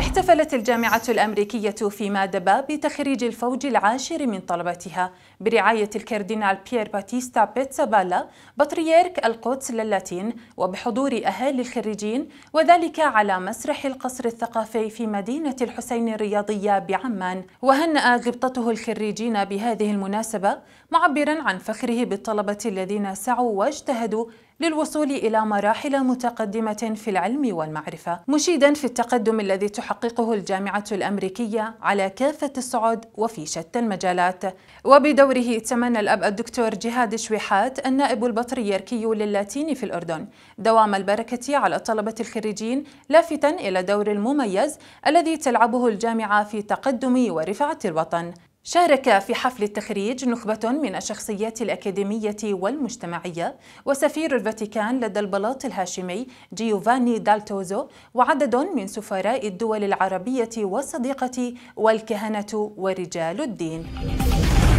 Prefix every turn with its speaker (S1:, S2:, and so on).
S1: احتفلت الجامعة الأمريكية في مادبا بتخريج الفوج العاشر من طلبتها برعاية الكاردينال بيير باتيستا بيتسابالا بطريرك القدس للاتين وبحضور أهالي الخريجين وذلك على مسرح القصر الثقافي في مدينة الحسين الرياضية بعمان وهنأ غبطته الخريجين بهذه المناسبة معبرا عن فخره بالطلبة الذين سعوا واجتهدوا للوصول إلى مراحل متقدمة في العلم والمعرفة مشيدا في التقدم الذي تحقق تحققه الجامعة الأمريكية على كافة الصعد وفي شتى المجالات وبدوره تمنى الأب الدكتور جهاد شويحات النائب البطري الكي في الأردن دوام البركة على الطلبة الخريجين لافتا إلى دور المميز الذي تلعبه الجامعة في تقدم ورفعة الوطن شارك في حفل التخريج نخبة من الشخصيات الأكاديمية والمجتمعية وسفير الفاتيكان لدى البلاط الهاشمي جيوفاني دالتوزو وعدد من سفراء الدول العربية والصديقة والكهنة ورجال الدين